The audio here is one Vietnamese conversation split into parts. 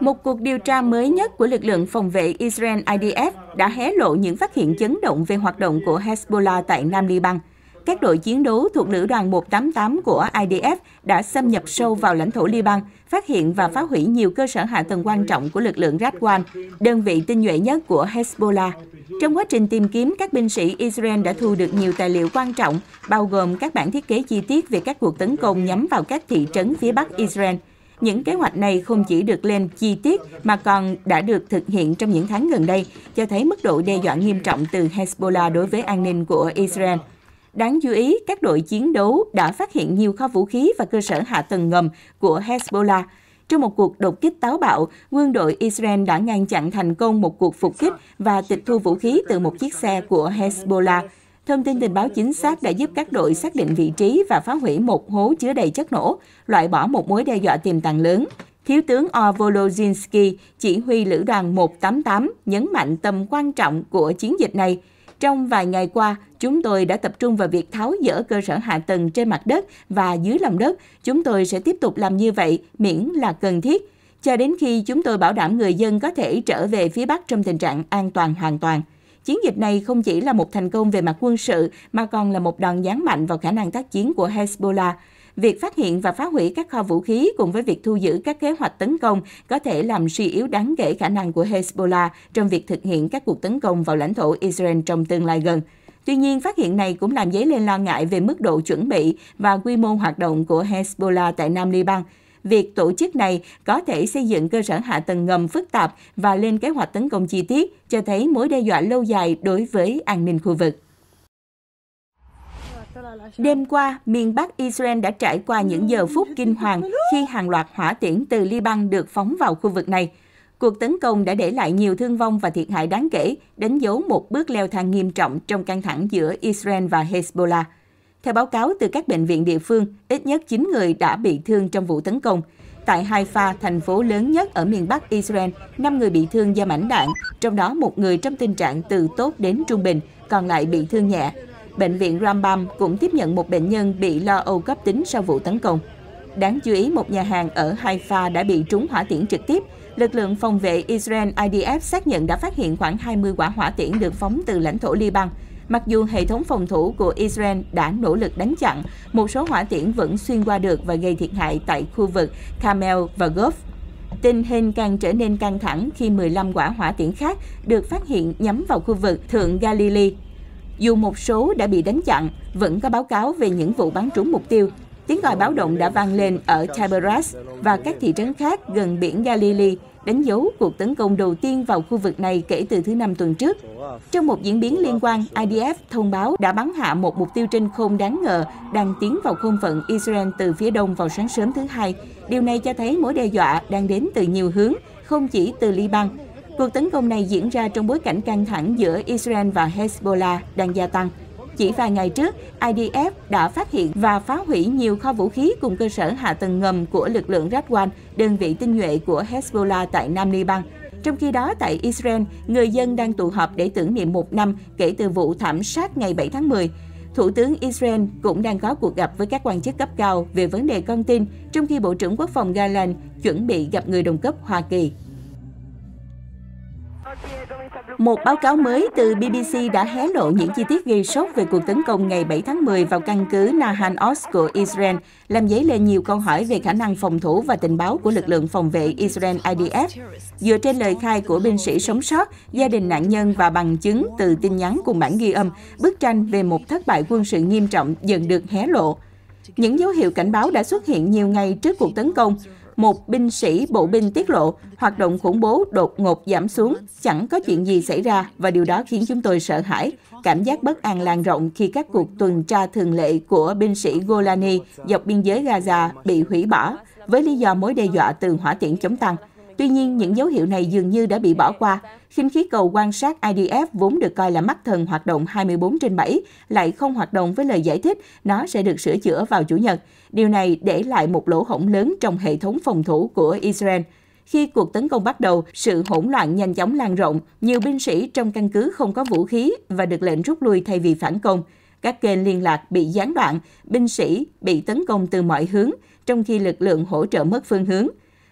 Một cuộc điều tra mới nhất của lực lượng phòng vệ Israel IDF đã hé lộ những phát hiện chấn động về hoạt động của Hezbollah tại Nam Liban. Các đội chiến đấu thuộc Lữ đoàn 188 của IDF đã xâm nhập sâu vào lãnh thổ Liban, phát hiện và phá hủy nhiều cơ sở hạ tầng quan trọng của lực lượng Radwan, đơn vị tinh nhuệ nhất của Hezbollah. Trong quá trình tìm kiếm, các binh sĩ Israel đã thu được nhiều tài liệu quan trọng, bao gồm các bản thiết kế chi tiết về các cuộc tấn công nhắm vào các thị trấn phía bắc Israel – những kế hoạch này không chỉ được lên chi tiết mà còn đã được thực hiện trong những tháng gần đây, cho thấy mức độ đe dọa nghiêm trọng từ Hezbollah đối với an ninh của Israel. Đáng chú ý, các đội chiến đấu đã phát hiện nhiều kho vũ khí và cơ sở hạ tầng ngầm của Hezbollah. Trong một cuộc đột kích táo bạo, quân đội Israel đã ngăn chặn thành công một cuộc phục kích và tịch thu vũ khí từ một chiếc xe của Hezbollah. Thông tin tình báo chính xác đã giúp các đội xác định vị trí và phá hủy một hố chứa đầy chất nổ, loại bỏ một mối đe dọa tiềm tàng lớn. Thiếu tướng Ovolozinski, chỉ huy lữ đoàn 188, nhấn mạnh tầm quan trọng của chiến dịch này. Trong vài ngày qua, chúng tôi đã tập trung vào việc tháo dỡ cơ sở hạ tầng trên mặt đất và dưới lòng đất. Chúng tôi sẽ tiếp tục làm như vậy miễn là cần thiết, cho đến khi chúng tôi bảo đảm người dân có thể trở về phía Bắc trong tình trạng an toàn hoàn toàn. Chiến dịch này không chỉ là một thành công về mặt quân sự mà còn là một đòn giáng mạnh vào khả năng tác chiến của Hezbollah. Việc phát hiện và phá hủy các kho vũ khí cùng với việc thu giữ các kế hoạch tấn công có thể làm suy yếu đáng kể khả năng của Hezbollah trong việc thực hiện các cuộc tấn công vào lãnh thổ Israel trong tương lai gần. Tuy nhiên, phát hiện này cũng làm dấy lên lo ngại về mức độ chuẩn bị và quy mô hoạt động của Hezbollah tại Nam Liban – việc tổ chức này có thể xây dựng cơ sở hạ tầng ngầm phức tạp và lên kế hoạch tấn công chi tiết, cho thấy mối đe dọa lâu dài đối với an ninh khu vực. Đêm qua, miền Bắc Israel đã trải qua những giờ phút kinh hoàng khi hàng loạt hỏa tiễn từ Liban được phóng vào khu vực này. Cuộc tấn công đã để lại nhiều thương vong và thiệt hại đáng kể, đánh dấu một bước leo thang nghiêm trọng trong căng thẳng giữa Israel và Hezbollah. Theo báo cáo từ các bệnh viện địa phương, ít nhất 9 người đã bị thương trong vụ tấn công. Tại Haifa, thành phố lớn nhất ở miền Bắc Israel, 5 người bị thương do mảnh đạn, trong đó một người trong tình trạng từ tốt đến trung bình, còn lại bị thương nhẹ. Bệnh viện Rambam cũng tiếp nhận một bệnh nhân bị lo âu cấp tính sau vụ tấn công. Đáng chú ý, một nhà hàng ở Haifa đã bị trúng hỏa tiễn trực tiếp. Lực lượng phòng vệ Israel IDF xác nhận đã phát hiện khoảng 20 quả hỏa tiễn được phóng từ lãnh thổ Liban. Mặc dù hệ thống phòng thủ của Israel đã nỗ lực đánh chặn, một số hỏa tiễn vẫn xuyên qua được và gây thiệt hại tại khu vực Carmel và Gulf. Tình hình càng trở nên căng thẳng khi 15 quả hỏa tiễn khác được phát hiện nhắm vào khu vực Thượng Galilee. Dù một số đã bị đánh chặn, vẫn có báo cáo về những vụ bắn trúng mục tiêu. Tiếng gọi báo động đã vang lên ở Tiberas và các thị trấn khác gần biển Galilee đánh dấu cuộc tấn công đầu tiên vào khu vực này kể từ thứ Năm tuần trước. Trong một diễn biến liên quan, IDF thông báo đã bắn hạ một mục tiêu trên không đáng ngờ đang tiến vào không phận Israel từ phía đông vào sáng sớm thứ Hai. Điều này cho thấy mối đe dọa đang đến từ nhiều hướng, không chỉ từ Liban. Cuộc tấn công này diễn ra trong bối cảnh căng thẳng giữa Israel và Hezbollah đang gia tăng. Chỉ vài ngày trước, IDF đã phát hiện và phá hủy nhiều kho vũ khí cùng cơ sở hạ tầng ngầm của lực lượng Radwan, đơn vị tinh nhuệ của Hezbollah tại Nam Liban. Trong khi đó, tại Israel, người dân đang tụ họp để tưởng niệm một năm kể từ vụ thảm sát ngày 7 tháng 10. Thủ tướng Israel cũng đang có cuộc gặp với các quan chức cấp cao về vấn đề con tin, trong khi Bộ trưởng Quốc phòng Galan chuẩn bị gặp người đồng cấp Hoa Kỳ. Một báo cáo mới từ BBC đã hé lộ những chi tiết gây sốc về cuộc tấn công ngày 7 tháng 10 vào căn cứ Nahan Oz của Israel, làm dấy lên nhiều câu hỏi về khả năng phòng thủ và tình báo của lực lượng phòng vệ Israel IDF. Dựa trên lời khai của binh sĩ sống sót, gia đình nạn nhân và bằng chứng từ tin nhắn cùng bản ghi âm, bức tranh về một thất bại quân sự nghiêm trọng dần được hé lộ. Những dấu hiệu cảnh báo đã xuất hiện nhiều ngày trước cuộc tấn công, một binh sĩ bộ binh tiết lộ hoạt động khủng bố đột ngột giảm xuống, chẳng có chuyện gì xảy ra và điều đó khiến chúng tôi sợ hãi. Cảm giác bất an lan rộng khi các cuộc tuần tra thường lệ của binh sĩ Golani dọc biên giới Gaza bị hủy bỏ với lý do mối đe dọa từ hỏa tiễn chống tăng. Tuy nhiên, những dấu hiệu này dường như đã bị bỏ qua. Khinh khí cầu quan sát IDF vốn được coi là mắt thần hoạt động 24 trên 7, lại không hoạt động với lời giải thích, nó sẽ được sửa chữa vào Chủ nhật. Điều này để lại một lỗ hổng lớn trong hệ thống phòng thủ của Israel. Khi cuộc tấn công bắt đầu, sự hỗn loạn nhanh chóng lan rộng, nhiều binh sĩ trong căn cứ không có vũ khí và được lệnh rút lui thay vì phản công. Các kênh liên lạc bị gián đoạn, binh sĩ bị tấn công từ mọi hướng, trong khi lực lượng hỗ trợ mất phương hướng.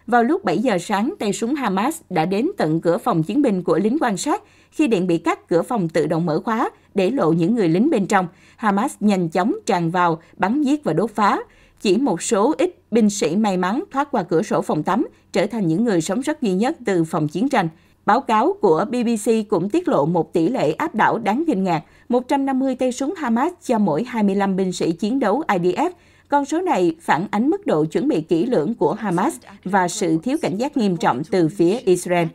Vào lúc 7 giờ sáng, tay súng Hamas đã đến tận cửa phòng chiến binh của lính quan sát. Khi điện bị cắt, cửa phòng tự động mở khóa, để lộ những người lính bên trong. Hamas nhanh chóng tràn vào, bắn giết và đốt phá chỉ một số ít binh sĩ may mắn thoát qua cửa sổ phòng tắm, trở thành những người sống sót duy nhất từ phòng chiến tranh. Báo cáo của BBC cũng tiết lộ một tỷ lệ áp đảo đáng kinh ngạc, 150 tay súng Hamas cho mỗi 25 binh sĩ chiến đấu IDF. Con số này phản ánh mức độ chuẩn bị kỹ lưỡng của Hamas và sự thiếu cảnh giác nghiêm trọng từ phía Israel.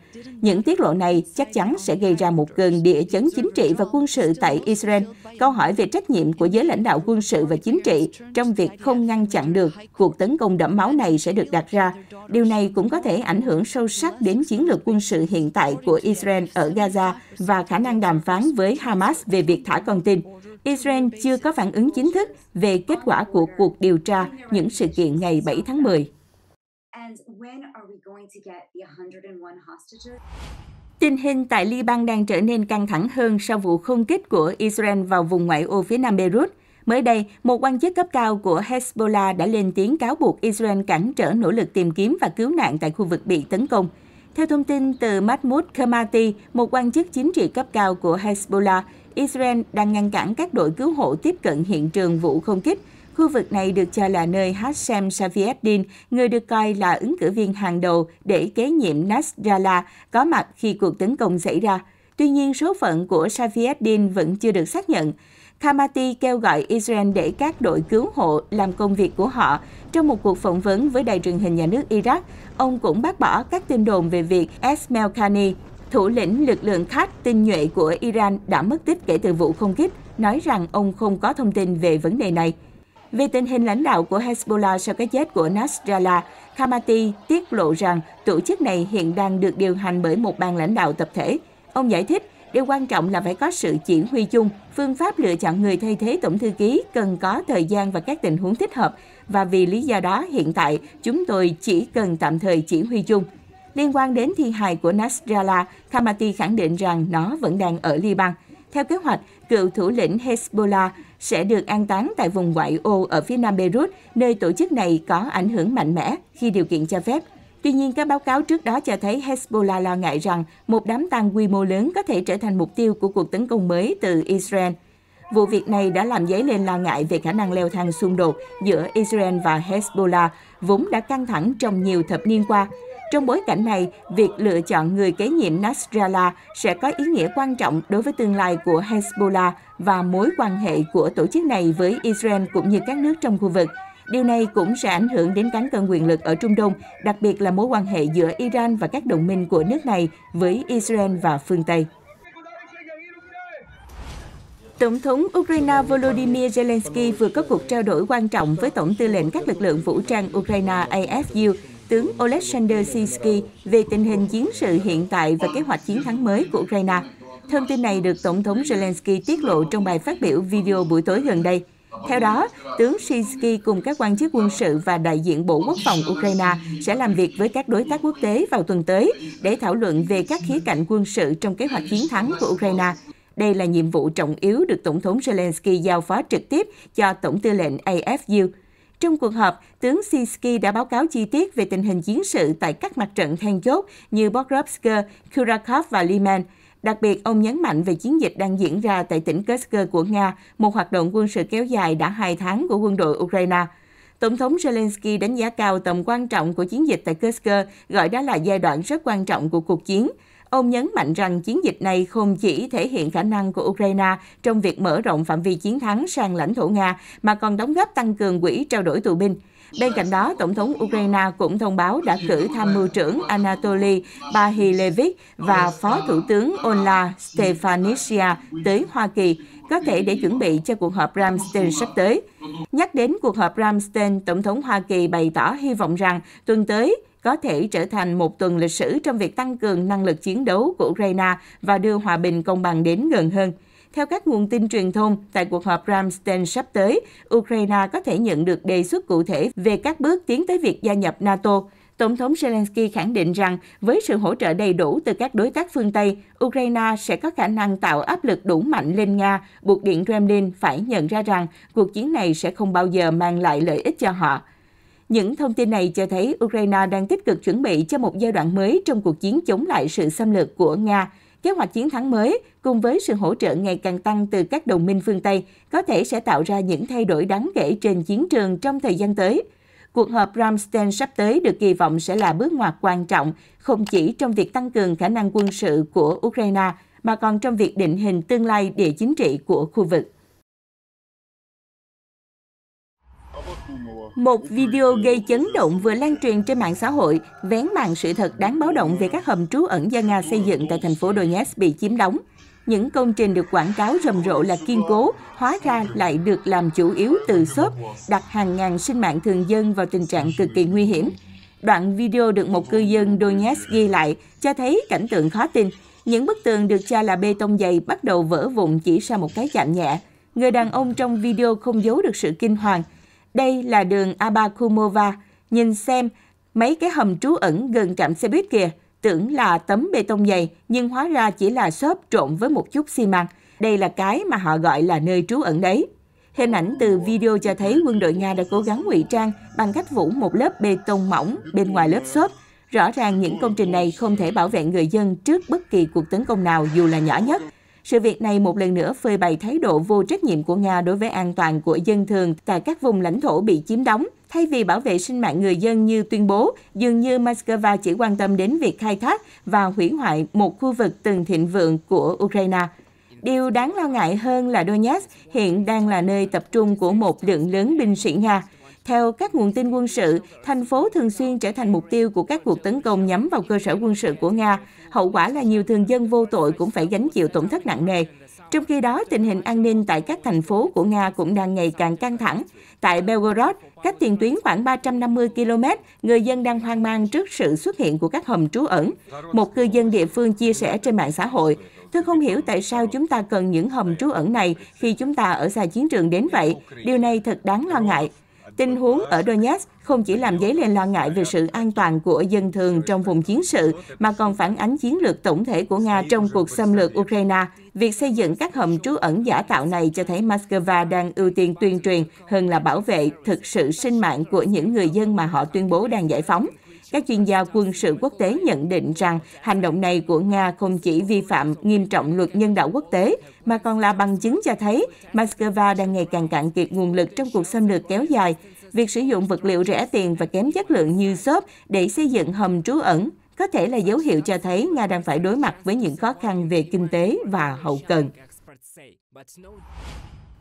Những tiết lộ này chắc chắn sẽ gây ra một cơn địa chấn chính trị và quân sự tại Israel, câu hỏi về trách nhiệm của giới lãnh đạo quân sự và chính trị trong việc không ngăn chặn được cuộc tấn công đẫm máu này sẽ được đặt ra. Điều này cũng có thể ảnh hưởng sâu sắc đến chiến lược quân sự hiện tại của Israel ở Gaza và khả năng đàm phán với Hamas về việc thả con tin. Israel chưa có phản ứng chính thức về kết quả của cuộc điều tra những sự kiện ngày 7 tháng 10. And when are we going to get the 101 hostages? Tình hình tại Liban đang trở nên căng thẳng hơn sau vụ không kích của Israel vào vùng ngoại ô phía nam Beirut. Mới đây, một quan chức cấp cao của Hezbollah đã lên tiếng cáo buộc Israel cản trở nỗ lực tìm kiếm và cứu nạn tại khu vực bị tấn công. Theo thông tin từ Mahmoud Kamati, một quan chức chính trị cấp cao của Hezbollah, Israel đang ngăn cản các đội cứu hộ tiếp cận hiện trường vụ không kích – Khu vực này được cho là nơi Hashem Safieddin, người được coi là ứng cử viên hàng đầu để kế nhiệm Nasrallah, có mặt khi cuộc tấn công xảy ra. Tuy nhiên, số phận của Safieddin vẫn chưa được xác nhận. Kamati kêu gọi Israel để các đội cứu hộ làm công việc của họ. Trong một cuộc phỏng vấn với đài truyền hình nhà nước Iraq, ông cũng bác bỏ các tin đồn về việc Esmail Khani, thủ lĩnh lực lượng Khat tinh nhuệ của Iran đã mất tích kể từ vụ không kích, nói rằng ông không có thông tin về vấn đề này. Về tình hình lãnh đạo của Hezbollah sau cái chết của Nasrallah, Khamati tiết lộ rằng tổ chức này hiện đang được điều hành bởi một ban lãnh đạo tập thể. Ông giải thích, điều quan trọng là phải có sự chỉ huy chung, phương pháp lựa chọn người thay thế tổng thư ký cần có thời gian và các tình huống thích hợp, và vì lý do đó hiện tại chúng tôi chỉ cần tạm thời chỉ huy chung. Liên quan đến thi hài của Nasrallah, Khamati khẳng định rằng nó vẫn đang ở Liban. Theo kế hoạch, cựu thủ lĩnh Hezbollah sẽ được an táng tại vùng ngoại ô ở phía nam Beirut, nơi tổ chức này có ảnh hưởng mạnh mẽ khi điều kiện cho phép. Tuy nhiên, các báo cáo trước đó cho thấy Hezbollah lo ngại rằng một đám tang quy mô lớn có thể trở thành mục tiêu của cuộc tấn công mới từ Israel. Vụ việc này đã làm dấy lên lo ngại về khả năng leo thang xung đột giữa Israel và Hezbollah, vốn đã căng thẳng trong nhiều thập niên qua. Trong bối cảnh này, việc lựa chọn người kế nhiệm Nasrallah sẽ có ý nghĩa quan trọng đối với tương lai của Hezbollah và mối quan hệ của tổ chức này với Israel cũng như các nước trong khu vực. Điều này cũng sẽ ảnh hưởng đến cán cân quyền lực ở Trung Đông, đặc biệt là mối quan hệ giữa Iran và các đồng minh của nước này với Israel và phương Tây. Tổng thống Ukraine Volodymyr Zelensky vừa có cuộc trao đổi quan trọng với Tổng tư lệnh các lực lượng vũ trang Ukraine AFU tướng Oleksandr Sinsky về tình hình chiến sự hiện tại và kế hoạch chiến thắng mới của Ukraine. Thông tin này được Tổng thống Zelensky tiết lộ trong bài phát biểu video buổi tối gần đây. Theo đó, tướng Shinsky cùng các quan chức quân sự và đại diện Bộ Quốc phòng Ukraine sẽ làm việc với các đối tác quốc tế vào tuần tới để thảo luận về các khía cạnh quân sự trong kế hoạch chiến thắng của Ukraine. Đây là nhiệm vụ trọng yếu được Tổng thống Zelensky giao phó trực tiếp cho Tổng tư lệnh AFU. Trong cuộc họp, tướng Sinsky đã báo cáo chi tiết về tình hình chiến sự tại các mặt trận then chốt như Pokrovsk, Kurakov và Liman. Đặc biệt, ông nhấn mạnh về chiến dịch đang diễn ra tại tỉnh Kursk của Nga, một hoạt động quân sự kéo dài đã hai tháng của quân đội Ukraine. Tổng thống Zelensky đánh giá cao tầm quan trọng của chiến dịch tại Kursk, gọi đó là giai đoạn rất quan trọng của cuộc chiến. Ông nhấn mạnh rằng chiến dịch này không chỉ thể hiện khả năng của Ukraine trong việc mở rộng phạm vi chiến thắng sang lãnh thổ Nga, mà còn đóng góp tăng cường quỹ trao đổi tù binh. Bên cạnh đó, Tổng thống Ukraine cũng thông báo đã cử tham mưu trưởng Anatoly Bahilevich và Phó Thủ tướng Ola Stefanisia tới Hoa Kỳ, có thể để chuẩn bị cho cuộc họp Ramstein sắp tới. Nhắc đến cuộc họp Ramstein, Tổng thống Hoa Kỳ bày tỏ hy vọng rằng tuần tới, có thể trở thành một tuần lịch sử trong việc tăng cường năng lực chiến đấu của Ukraine và đưa hòa bình công bằng đến gần hơn. Theo các nguồn tin truyền thông, tại cuộc họp Ramstein sắp tới, Ukraine có thể nhận được đề xuất cụ thể về các bước tiến tới việc gia nhập NATO. Tổng thống Zelensky khẳng định rằng với sự hỗ trợ đầy đủ từ các đối tác phương Tây, Ukraine sẽ có khả năng tạo áp lực đủ mạnh lên Nga, buộc Điện Kremlin phải nhận ra rằng cuộc chiến này sẽ không bao giờ mang lại lợi ích cho họ. Những thông tin này cho thấy Ukraine đang tích cực chuẩn bị cho một giai đoạn mới trong cuộc chiến chống lại sự xâm lược của Nga. Kế hoạch chiến thắng mới, cùng với sự hỗ trợ ngày càng tăng từ các đồng minh phương Tây, có thể sẽ tạo ra những thay đổi đáng kể trên chiến trường trong thời gian tới. Cuộc họp Ramstein sắp tới được kỳ vọng sẽ là bước ngoặt quan trọng, không chỉ trong việc tăng cường khả năng quân sự của Ukraine, mà còn trong việc định hình tương lai địa chính trị của khu vực. Một video gây chấn động vừa lan truyền trên mạng xã hội vén màn sự thật đáng báo động về các hầm trú ẩn do Nga xây dựng tại thành phố Donetsk bị chiếm đóng. Những công trình được quảng cáo rầm rộ là kiên cố, hóa ra lại được làm chủ yếu từ xốp, đặt hàng ngàn sinh mạng thường dân vào tình trạng cực kỳ nguy hiểm. Đoạn video được một cư dân Donetsk ghi lại cho thấy cảnh tượng khó tin. Những bức tường được cho là bê tông dày bắt đầu vỡ vụn chỉ sau một cái chạm nhẹ. Người đàn ông trong video không giấu được sự kinh hoàng – đây là đường Abakumova, nhìn xem mấy cái hầm trú ẩn gần trạm xe buýt kìa, tưởng là tấm bê tông dày nhưng hóa ra chỉ là xốp trộn với một chút xi măng. Đây là cái mà họ gọi là nơi trú ẩn đấy. Hình ảnh từ video cho thấy quân đội Nga đã cố gắng ngụy trang bằng cách phủ một lớp bê tông mỏng bên ngoài lớp xốp. Rõ ràng những công trình này không thể bảo vệ người dân trước bất kỳ cuộc tấn công nào dù là nhỏ nhất, sự việc này một lần nữa phơi bày thái độ vô trách nhiệm của Nga đối với an toàn của dân thường tại các vùng lãnh thổ bị chiếm đóng. Thay vì bảo vệ sinh mạng người dân như tuyên bố, dường như Moscow chỉ quan tâm đến việc khai thác và hủy hoại một khu vực từng thịnh vượng của Ukraine. Điều đáng lo ngại hơn là Donetsk hiện đang là nơi tập trung của một lượng lớn binh sĩ Nga. Theo các nguồn tin quân sự, thành phố thường xuyên trở thành mục tiêu của các cuộc tấn công nhắm vào cơ sở quân sự của Nga hậu quả là nhiều thường dân vô tội cũng phải gánh chịu tổn thất nặng nề. Trong khi đó, tình hình an ninh tại các thành phố của Nga cũng đang ngày càng căng thẳng. Tại Belgorod, cách tiền tuyến khoảng 350 km, người dân đang hoang mang trước sự xuất hiện của các hầm trú ẩn. Một cư dân địa phương chia sẻ trên mạng xã hội, Tôi không hiểu tại sao chúng ta cần những hầm trú ẩn này khi chúng ta ở xa chiến trường đến vậy. Điều này thật đáng lo ngại. Tình huống ở Donetsk không chỉ làm dấy lên lo ngại về sự an toàn của dân thường trong vùng chiến sự, mà còn phản ánh chiến lược tổng thể của Nga trong cuộc xâm lược Ukraine. Việc xây dựng các hầm trú ẩn giả tạo này cho thấy Moscow đang ưu tiên tuyên truyền hơn là bảo vệ thực sự sinh mạng của những người dân mà họ tuyên bố đang giải phóng. Các chuyên gia quân sự quốc tế nhận định rằng hành động này của Nga không chỉ vi phạm nghiêm trọng luật nhân đạo quốc tế, mà còn là bằng chứng cho thấy Moscow đang ngày càng cạn kiệt nguồn lực trong cuộc xâm lược kéo dài. Việc sử dụng vật liệu rẻ tiền và kém chất lượng như xốp để xây dựng hầm trú ẩn có thể là dấu hiệu cho thấy Nga đang phải đối mặt với những khó khăn về kinh tế và hậu cần.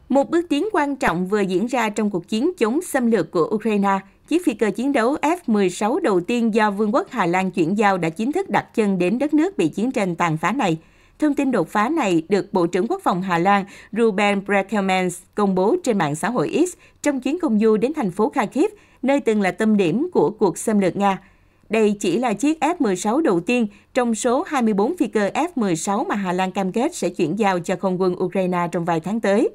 Một bước tiến quan trọng vừa diễn ra trong cuộc chiến chống xâm lược của Ukraine – Chiếc phi cơ chiến đấu F-16 đầu tiên do Vương quốc Hà Lan chuyển giao đã chính thức đặt chân đến đất nước bị chiến tranh tàn phá này. Thông tin đột phá này được Bộ trưởng Quốc phòng Hà Lan Ruben Brekelmans công bố trên mạng xã hội X trong chuyến công du đến thành phố Kharkiv, nơi từng là tâm điểm của cuộc xâm lược Nga. Đây chỉ là chiếc F-16 đầu tiên trong số 24 phi cơ F-16 mà Hà Lan cam kết sẽ chuyển giao cho không quân Ukraine trong vài tháng tới.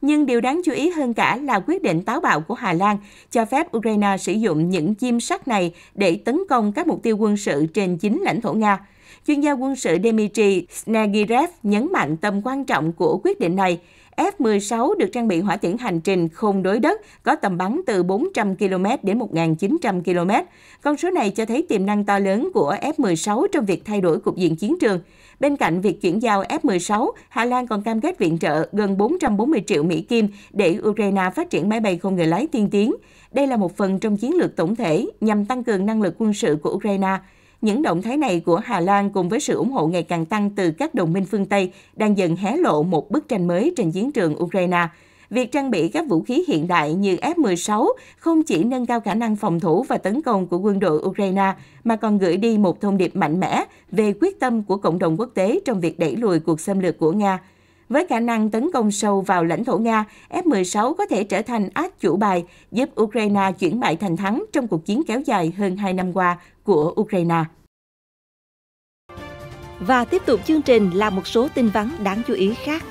Nhưng điều đáng chú ý hơn cả là quyết định táo bạo của Hà Lan cho phép Ukraine sử dụng những chim sắt này để tấn công các mục tiêu quân sự trên chính lãnh thổ Nga. Chuyên gia quân sự Dmitry Snegirev nhấn mạnh tầm quan trọng của quyết định này F-16 được trang bị hỏa tiễn hành trình không đối đất, có tầm bắn từ 400 km đến 1.900 km. Con số này cho thấy tiềm năng to lớn của F-16 trong việc thay đổi cục diện chiến trường. Bên cạnh việc chuyển giao F-16, Hà Lan còn cam kết viện trợ gần 440 triệu Mỹ Kim để Ukraine phát triển máy bay không người lái tiên tiến. Đây là một phần trong chiến lược tổng thể nhằm tăng cường năng lực quân sự của Ukraine – những động thái này của Hà Lan cùng với sự ủng hộ ngày càng tăng từ các đồng minh phương Tây đang dần hé lộ một bức tranh mới trên chiến trường Ukraine. Việc trang bị các vũ khí hiện đại như F-16 không chỉ nâng cao khả năng phòng thủ và tấn công của quân đội Ukraine, mà còn gửi đi một thông điệp mạnh mẽ về quyết tâm của cộng đồng quốc tế trong việc đẩy lùi cuộc xâm lược của Nga. Với khả năng tấn công sâu vào lãnh thổ Nga, F-16 có thể trở thành át chủ bài giúp Ukraine chuyển bại thành thắng trong cuộc chiến kéo dài hơn 2 năm qua của Ukraine. Và tiếp tục chương trình là một số tin vắn đáng chú ý khác.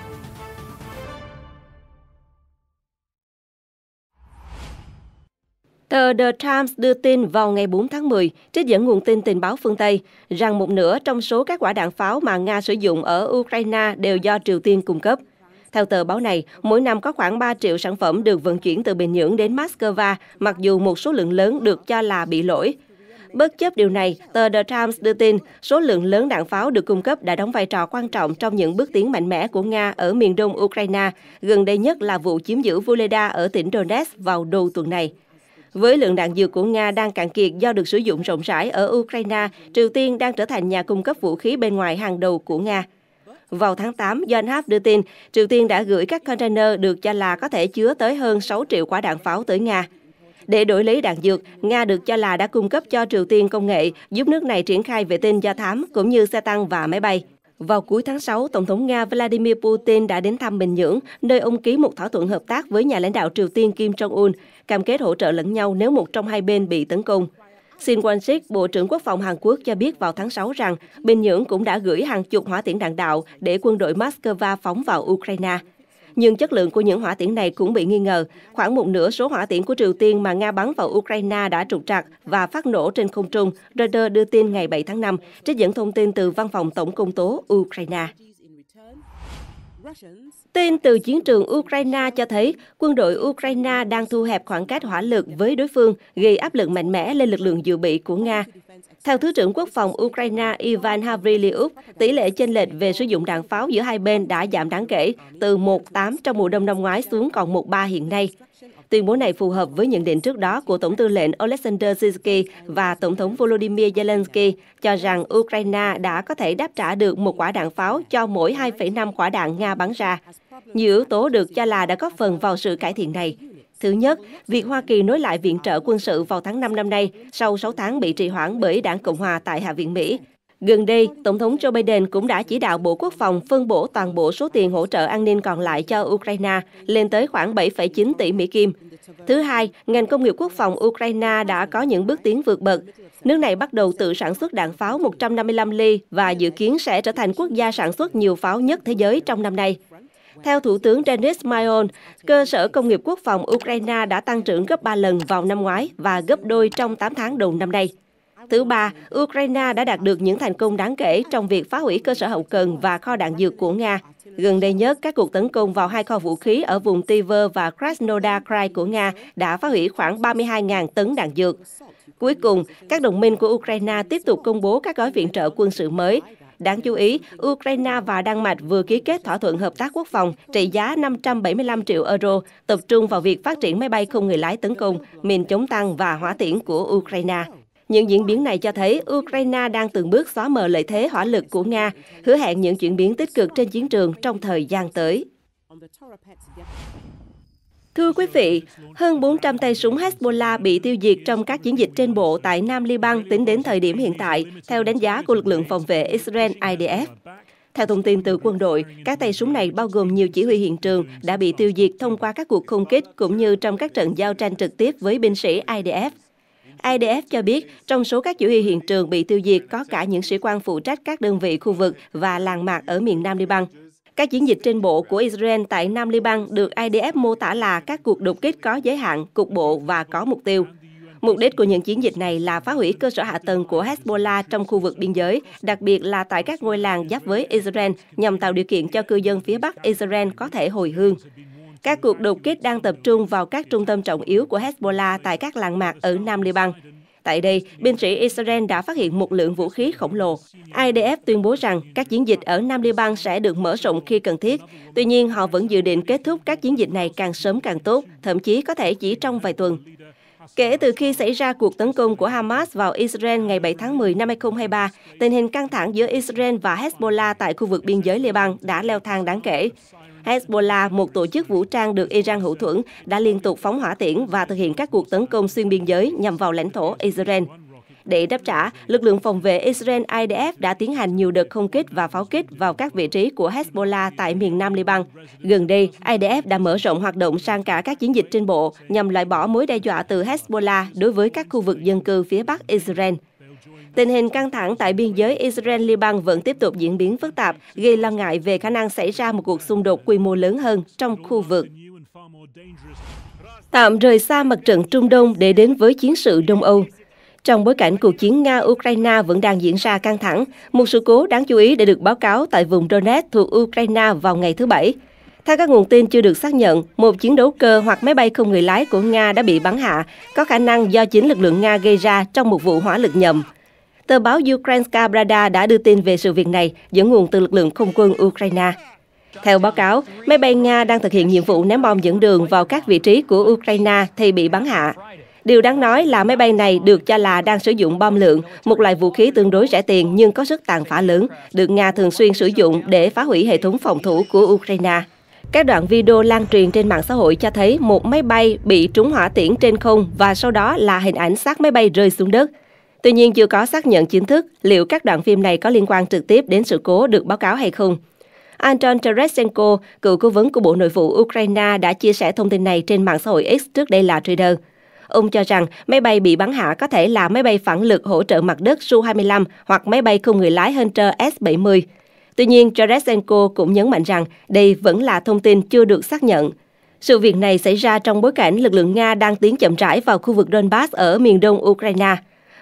Tờ The Times đưa tin vào ngày 4 tháng 10, trích dẫn nguồn tin tình báo phương Tây, rằng một nửa trong số các quả đạn pháo mà Nga sử dụng ở Ukraine đều do Triều Tiên cung cấp. Theo tờ báo này, mỗi năm có khoảng 3 triệu sản phẩm được vận chuyển từ Bình Nhưỡng đến Moscow, mặc dù một số lượng lớn được cho là bị lỗi. Bất chấp điều này, tờ The Times đưa tin số lượng lớn đạn pháo được cung cấp đã đóng vai trò quan trọng trong những bước tiến mạnh mẽ của Nga ở miền đông Ukraine, gần đây nhất là vụ chiếm giữ Voleda ở tỉnh Donetsk vào đầu tuần này. Với lượng đạn dược của Nga đang cạn kiệt do được sử dụng rộng rãi ở Ukraine, Triều Tiên đang trở thành nhà cung cấp vũ khí bên ngoài hàng đầu của Nga. Vào tháng 8, John đưa tin, Triều Tiên đã gửi các container được cho là có thể chứa tới hơn 6 triệu quả đạn pháo tới Nga. Để đổi lấy đạn dược, Nga được cho là đã cung cấp cho Triều Tiên công nghệ giúp nước này triển khai vệ tinh do thám cũng như xe tăng và máy bay. Vào cuối tháng 6, Tổng thống Nga Vladimir Putin đã đến thăm Bình Nhưỡng, nơi ông ký một thỏa thuận hợp tác với nhà lãnh đạo Triều Tiên Kim Jong-un, cam kết hỗ trợ lẫn nhau nếu một trong hai bên bị tấn công. Shin Won-sik, Bộ trưởng Quốc phòng Hàn Quốc cho biết vào tháng 6 rằng Bình Nhưỡng cũng đã gửi hàng chục hỏa tiễn đạn đạo để quân đội Moscow phóng vào Ukraine nhưng chất lượng của những hỏa tiễn này cũng bị nghi ngờ. Khoảng một nửa số hỏa tiễn của Triều Tiên mà Nga bắn vào Ukraine đã trục trặc và phát nổ trên không trung, Reuters đưa tin ngày 7 tháng 5, trích dẫn thông tin từ Văn phòng Tổng công tố Ukraine. Tin từ chiến trường Ukraine cho thấy quân đội Ukraine đang thu hẹp khoảng cách hỏa lực với đối phương, gây áp lực mạnh mẽ lên lực lượng dự bị của Nga. Theo Thứ trưởng Quốc phòng Ukraine Ivan Havrilyuk, tỷ lệ chênh lệch về sử dụng đạn pháo giữa hai bên đã giảm đáng kể, từ 1,8 trong mùa đông năm ngoái xuống còn 1,3 hiện nay. Tuyên bố này phù hợp với nhận định trước đó của Tổng tư lệnh Oleksandr Sisky và Tổng thống Volodymyr Zelensky cho rằng Ukraine đã có thể đáp trả được một quả đạn pháo cho mỗi 2,5 quả đạn Nga bắn ra. Nhiều yếu tố được cho là đã góp phần vào sự cải thiện này. Thứ nhất, việc Hoa Kỳ nối lại viện trợ quân sự vào tháng 5 năm nay sau 6 tháng bị trì hoãn bởi Đảng Cộng hòa tại Hạ viện Mỹ. Gần đây, Tổng thống Joe Biden cũng đã chỉ đạo Bộ Quốc phòng phân bổ toàn bộ số tiền hỗ trợ an ninh còn lại cho Ukraine, lên tới khoảng 7,9 tỷ Mỹ Kim. Thứ hai, ngành công nghiệp quốc phòng Ukraine đã có những bước tiến vượt bậc. Nước này bắt đầu tự sản xuất đạn pháo 155 ly và dự kiến sẽ trở thành quốc gia sản xuất nhiều pháo nhất thế giới trong năm nay. Theo Thủ tướng Denis Mayon, cơ sở công nghiệp quốc phòng Ukraine đã tăng trưởng gấp 3 lần vào năm ngoái và gấp đôi trong 8 tháng đầu năm nay. Thứ ba, Ukraine đã đạt được những thành công đáng kể trong việc phá hủy cơ sở hậu cần và kho đạn dược của Nga. Gần đây nhất, các cuộc tấn công vào hai kho vũ khí ở vùng Tiver và Krasnodar Krai của Nga đã phá hủy khoảng 32.000 tấn đạn dược. Cuối cùng, các đồng minh của Ukraine tiếp tục công bố các gói viện trợ quân sự mới, Đáng chú ý, Ukraine và Đan Mạch vừa ký kết thỏa thuận hợp tác quốc phòng trị giá 575 triệu euro, tập trung vào việc phát triển máy bay không người lái tấn công, mìn chống tăng và hỏa tiễn của Ukraine. Những diễn biến này cho thấy Ukraine đang từng bước xóa mờ lợi thế hỏa lực của Nga, hứa hẹn những chuyển biến tích cực trên chiến trường trong thời gian tới. Thưa quý vị, hơn 400 tay súng Hezbollah bị tiêu diệt trong các chiến dịch trên bộ tại Nam Liban tính đến thời điểm hiện tại, theo đánh giá của lực lượng phòng vệ Israel IDF. Theo thông tin từ quân đội, các tay súng này bao gồm nhiều chỉ huy hiện trường đã bị tiêu diệt thông qua các cuộc không kích cũng như trong các trận giao tranh trực tiếp với binh sĩ IDF. IDF cho biết trong số các chỉ huy hiện trường bị tiêu diệt có cả những sĩ quan phụ trách các đơn vị khu vực và làng mạc ở miền Nam Liban. Các chiến dịch trên bộ của Israel tại Nam Liban được IDF mô tả là các cuộc đột kích có giới hạn, cục bộ và có mục tiêu. Mục đích của những chiến dịch này là phá hủy cơ sở hạ tầng của Hezbollah trong khu vực biên giới, đặc biệt là tại các ngôi làng giáp với Israel, nhằm tạo điều kiện cho cư dân phía Bắc Israel có thể hồi hương. Các cuộc đột kích đang tập trung vào các trung tâm trọng yếu của Hezbollah tại các làng mạc ở Nam Liban. Tại đây, binh sĩ Israel đã phát hiện một lượng vũ khí khổng lồ. IDF tuyên bố rằng các chiến dịch ở Nam Liban sẽ được mở rộng khi cần thiết. Tuy nhiên, họ vẫn dự định kết thúc các chiến dịch này càng sớm càng tốt, thậm chí có thể chỉ trong vài tuần. Kể từ khi xảy ra cuộc tấn công của Hamas vào Israel ngày 7 tháng 10 năm 2023, tình hình căng thẳng giữa Israel và Hezbollah tại khu vực biên giới Liban đã leo thang đáng kể. Hezbollah, một tổ chức vũ trang được Iran hậu thuẫn, đã liên tục phóng hỏa tiễn và thực hiện các cuộc tấn công xuyên biên giới nhằm vào lãnh thổ Israel. Để đáp trả, lực lượng phòng vệ Israel IDF đã tiến hành nhiều đợt không kích và pháo kích vào các vị trí của Hezbollah tại miền nam Liban. Gần đây, IDF đã mở rộng hoạt động sang cả các chiến dịch trên bộ nhằm loại bỏ mối đe dọa từ Hezbollah đối với các khu vực dân cư phía bắc Israel. Tình hình căng thẳng tại biên giới Israel-Liban vẫn tiếp tục diễn biến phức tạp, gây lo ngại về khả năng xảy ra một cuộc xung đột quy mô lớn hơn trong khu vực. Tạm rời xa mặt trận Trung Đông để đến với chiến sự Đông Âu. Trong bối cảnh cuộc chiến Nga-Ukraine vẫn đang diễn ra căng thẳng, một sự cố đáng chú ý đã được báo cáo tại vùng Donetsk thuộc Ukraine vào ngày thứ Bảy. Theo các nguồn tin chưa được xác nhận, một chiến đấu cơ hoặc máy bay không người lái của Nga đã bị bắn hạ, có khả năng do chính lực lượng Nga gây ra trong một vụ hỏa lực nhầm. Tờ báo Ukrainska Brada đã đưa tin về sự việc này dẫn nguồn từ lực lượng không quân Ukraine. Theo báo cáo, máy bay Nga đang thực hiện nhiệm vụ ném bom dẫn đường vào các vị trí của Ukraine thì bị bắn hạ. Điều đáng nói là máy bay này được cho là đang sử dụng bom lượng, một loại vũ khí tương đối rẻ tiền nhưng có sức tàn phá lớn, được Nga thường xuyên sử dụng để phá hủy hệ thống phòng thủ của Ukraine. Các đoạn video lan truyền trên mạng xã hội cho thấy một máy bay bị trúng hỏa tiễn trên không và sau đó là hình ảnh xác máy bay rơi xuống đất. Tuy nhiên chưa có xác nhận chính thức liệu các đoạn phim này có liên quan trực tiếp đến sự cố được báo cáo hay không. Anton Teresenko, cựu cố vấn của Bộ Nội vụ Ukraine đã chia sẻ thông tin này trên mạng xã hội X trước đây là Twitter. Ông cho rằng máy bay bị bắn hạ có thể là máy bay phản lực hỗ trợ mặt đất Su-25 hoặc máy bay không người lái Hunter S-70. Tuy nhiên, Teresenko cũng nhấn mạnh rằng đây vẫn là thông tin chưa được xác nhận. Sự việc này xảy ra trong bối cảnh lực lượng Nga đang tiến chậm rãi vào khu vực Donbass ở miền đông Ukraine.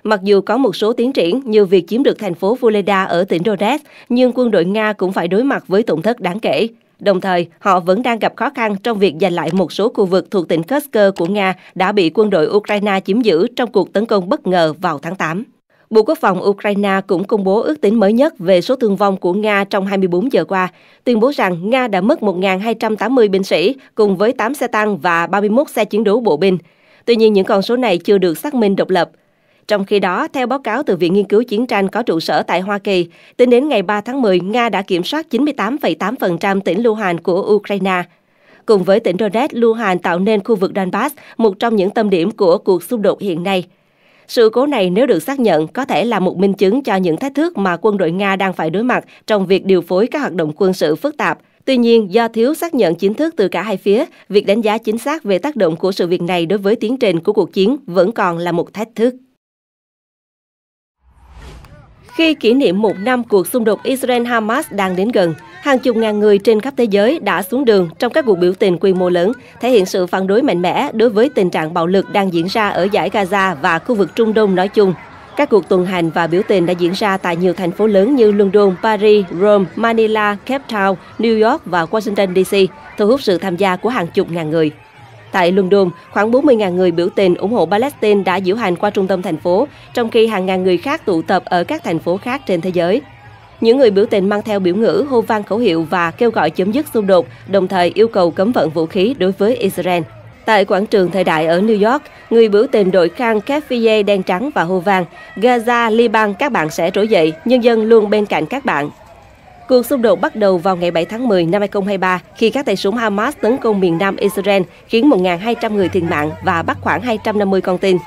Mặc dù có một số tiến triển như việc chiếm được thành phố Voleda ở tỉnh Donetsk, nhưng quân đội Nga cũng phải đối mặt với tổn thất đáng kể. Đồng thời, họ vẫn đang gặp khó khăn trong việc giành lại một số khu vực thuộc tỉnh Kursk của Nga đã bị quân đội Ukraine chiếm giữ trong cuộc tấn công bất ngờ vào tháng 8. Bộ Quốc phòng Ukraine cũng công bố ước tính mới nhất về số thương vong của Nga trong 24 giờ qua, tuyên bố rằng Nga đã mất 1.280 binh sĩ cùng với 8 xe tăng và 31 xe chiến đấu bộ binh. Tuy nhiên, những con số này chưa được xác minh độc lập. Trong khi đó, theo báo cáo từ Viện Nghiên cứu Chiến tranh có trụ sở tại Hoa Kỳ, tính đến ngày 3 tháng 10, Nga đã kiểm soát 98,8% tỉnh lưu hành của Ukraine. Cùng với tỉnh Donetsk, hành tạo nên khu vực Donbass, một trong những tâm điểm của cuộc xung đột hiện nay. Sự cố này nếu được xác nhận có thể là một minh chứng cho những thách thức mà quân đội Nga đang phải đối mặt trong việc điều phối các hoạt động quân sự phức tạp. Tuy nhiên, do thiếu xác nhận chính thức từ cả hai phía, việc đánh giá chính xác về tác động của sự việc này đối với tiến trình của cuộc chiến vẫn còn là một thách thức. Khi kỷ niệm một năm cuộc xung đột Israel-Hamas đang đến gần, hàng chục ngàn người trên khắp thế giới đã xuống đường trong các cuộc biểu tình quy mô lớn, thể hiện sự phản đối mạnh mẽ đối với tình trạng bạo lực đang diễn ra ở giải Gaza và khu vực Trung Đông nói chung. Các cuộc tuần hành và biểu tình đã diễn ra tại nhiều thành phố lớn như London, Paris, Rome, Manila, Cape Town, New York và Washington DC, thu hút sự tham gia của hàng chục ngàn người. Tại London, khoảng 40.000 người biểu tình ủng hộ Palestine đã diễu hành qua trung tâm thành phố, trong khi hàng ngàn người khác tụ tập ở các thành phố khác trên thế giới. Những người biểu tình mang theo biểu ngữ, hô vang khẩu hiệu và kêu gọi chấm dứt xung đột, đồng thời yêu cầu cấm vận vũ khí đối với Israel. Tại quảng trường thời đại ở New York, người biểu tình đội khăn keffiyeh đen trắng và hô vang Gaza, Liban các bạn sẽ trỗi dậy, nhân dân luôn bên cạnh các bạn, Cuộc xung đột bắt đầu vào ngày 7 tháng 10 năm 2023 khi các tay súng Hamas tấn công miền nam Israel khiến 1.200 người thiệt mạng và bắt khoảng 250 con tin.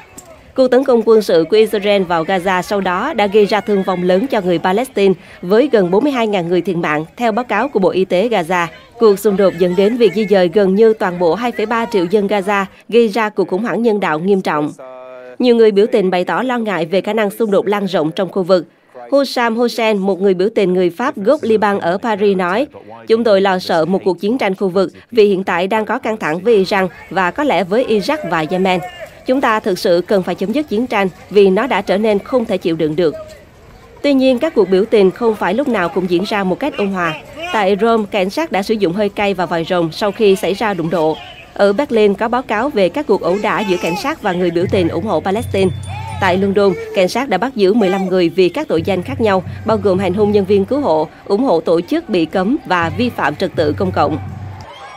Cuộc tấn công quân sự của Israel vào Gaza sau đó đã gây ra thương vong lớn cho người Palestine với gần 42.000 người thiệt mạng theo báo cáo của Bộ Y tế Gaza. Cuộc xung đột dẫn đến việc di dời gần như toàn bộ 2,3 triệu dân Gaza, gây ra cuộc khủng hoảng nhân đạo nghiêm trọng. Nhiều người biểu tình bày tỏ lo ngại về khả năng xung đột lan rộng trong khu vực Hussam Hossein, một người biểu tình người Pháp gốc Liban ở Paris nói, Chúng tôi lo sợ một cuộc chiến tranh khu vực vì hiện tại đang có căng thẳng với Iran và có lẽ với Iraq và Yemen. Chúng ta thực sự cần phải chấm dứt chiến tranh vì nó đã trở nên không thể chịu đựng được. Tuy nhiên, các cuộc biểu tình không phải lúc nào cũng diễn ra một cách ôn hòa. Tại Rome, cảnh sát đã sử dụng hơi cay và vòi rồng sau khi xảy ra đụng độ. Ở Berlin có báo cáo về các cuộc ẩu đả giữa cảnh sát và người biểu tình ủng hộ Palestine. Tại London, cảnh sát đã bắt giữ 15 người vì các tội danh khác nhau, bao gồm hành hung nhân viên cứu hộ, ủng hộ tổ chức bị cấm và vi phạm trật tự công cộng.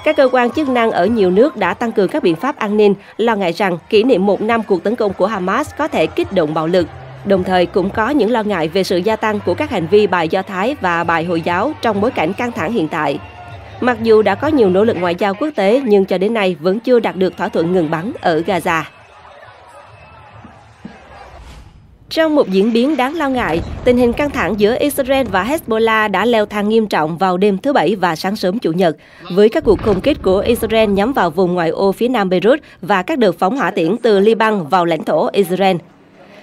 Các cơ quan chức năng ở nhiều nước đã tăng cường các biện pháp an ninh, lo ngại rằng kỷ niệm một năm cuộc tấn công của Hamas có thể kích động bạo lực. Đồng thời cũng có những lo ngại về sự gia tăng của các hành vi bài Do Thái và bài Hồi giáo trong bối cảnh căng thẳng hiện tại. Mặc dù đã có nhiều nỗ lực ngoại giao quốc tế nhưng cho đến nay vẫn chưa đạt được thỏa thuận ngừng bắn ở Gaza. Trong một diễn biến đáng lo ngại, tình hình căng thẳng giữa Israel và Hezbollah đã leo thang nghiêm trọng vào đêm thứ Bảy và sáng sớm Chủ nhật, với các cuộc không kích của Israel nhắm vào vùng ngoại ô phía nam Beirut và các đợt phóng hỏa tiễn từ Liban vào lãnh thổ Israel.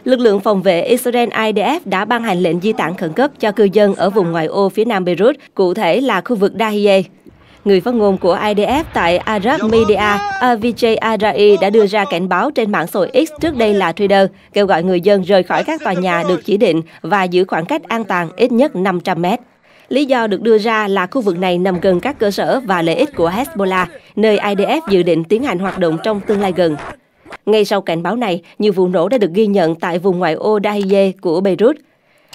Lực lượng phòng vệ Israel IDF đã ban hành lệnh di tản khẩn cấp cho cư dân ở vùng ngoại ô phía nam Beirut, cụ thể là khu vực Dahiyeh. Người phát ngôn của IDF tại Arab Media, Avj Arai đã đưa ra cảnh báo trên mạng xã hội X trước đây là Twitter, kêu gọi người dân rời khỏi các tòa nhà được chỉ định và giữ khoảng cách an toàn ít nhất 500 mét. Lý do được đưa ra là khu vực này nằm gần các cơ sở và lợi ích của Hezbollah, nơi IDF dự định tiến hành hoạt động trong tương lai gần. Ngay sau cảnh báo này, nhiều vụ nổ đã được ghi nhận tại vùng ngoại ô Dahiyeh của Beirut,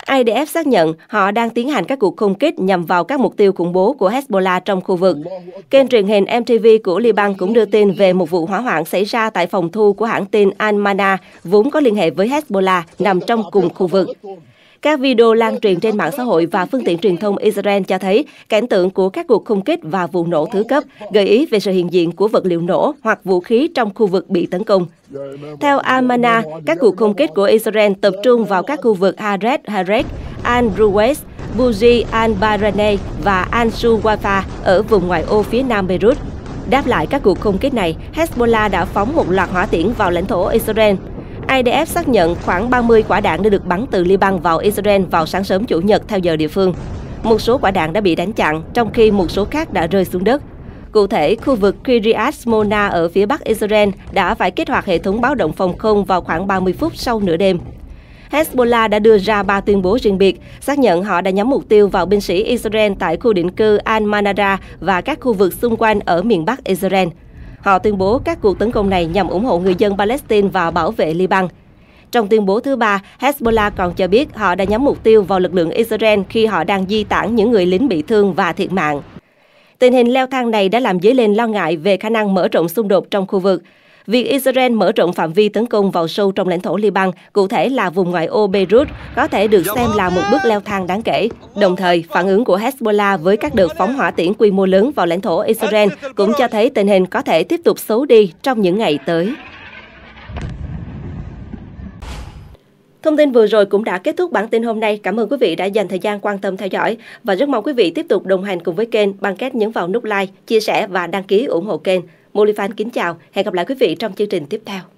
IDF xác nhận họ đang tiến hành các cuộc không kích nhằm vào các mục tiêu khủng bố của Hezbollah trong khu vực. Kênh truyền hình MTV của Liban cũng đưa tin về một vụ hỏa hoạn xảy ra tại phòng thu của hãng tin Al-Mana, vốn có liên hệ với Hezbollah, nằm trong cùng khu vực. Các video lan truyền trên mạng xã hội và phương tiện truyền thông Israel cho thấy cảnh tượng của các cuộc không kích và vụ nổ thứ cấp, gợi ý về sự hiện diện của vật liệu nổ hoặc vũ khí trong khu vực bị tấn công. Theo Amana, các cuộc không kích của Israel tập trung vào các khu vực Haret, Haret, Al-Ruwais, Buji al-Barane và al-Suwafa ở vùng ngoại ô phía nam Beirut. Đáp lại các cuộc không kích này, Hezbollah đã phóng một loạt hỏa tiễn vào lãnh thổ Israel. IDF xác nhận khoảng 30 quả đạn đã được bắn từ Liban vào Israel vào sáng sớm Chủ nhật theo giờ địa phương. Một số quả đạn đã bị đánh chặn, trong khi một số khác đã rơi xuống đất. Cụ thể, khu vực Kiryat Mona ở phía bắc Israel đã phải kích hoạt hệ thống báo động phòng không vào khoảng 30 phút sau nửa đêm. Hezbollah đã đưa ra ba tuyên bố riêng biệt, xác nhận họ đã nhắm mục tiêu vào binh sĩ Israel tại khu định cư Al-Manara và các khu vực xung quanh ở miền bắc Israel. Họ tuyên bố các cuộc tấn công này nhằm ủng hộ người dân Palestine và bảo vệ Liban. Trong tuyên bố thứ ba, Hezbollah còn cho biết họ đã nhắm mục tiêu vào lực lượng Israel khi họ đang di tản những người lính bị thương và thiệt mạng. Tình hình leo thang này đã làm dấy lên lo ngại về khả năng mở rộng xung đột trong khu vực, Việc Israel mở rộng phạm vi tấn công vào sâu trong lãnh thổ Liban, cụ thể là vùng ngoại ô Beirut, có thể được xem là một bước leo thang đáng kể. Đồng thời, phản ứng của Hezbollah với các đợt phóng hỏa tiễn quy mô lớn vào lãnh thổ Israel cũng cho thấy tình hình có thể tiếp tục xấu đi trong những ngày tới. Thông tin vừa rồi cũng đã kết thúc bản tin hôm nay. Cảm ơn quý vị đã dành thời gian quan tâm theo dõi và rất mong quý vị tiếp tục đồng hành cùng với kênh bằng cách nhấn vào nút like, chia sẻ và đăng ký ủng hộ kênh. Molifan kính chào, hẹn gặp lại quý vị trong chương trình tiếp theo.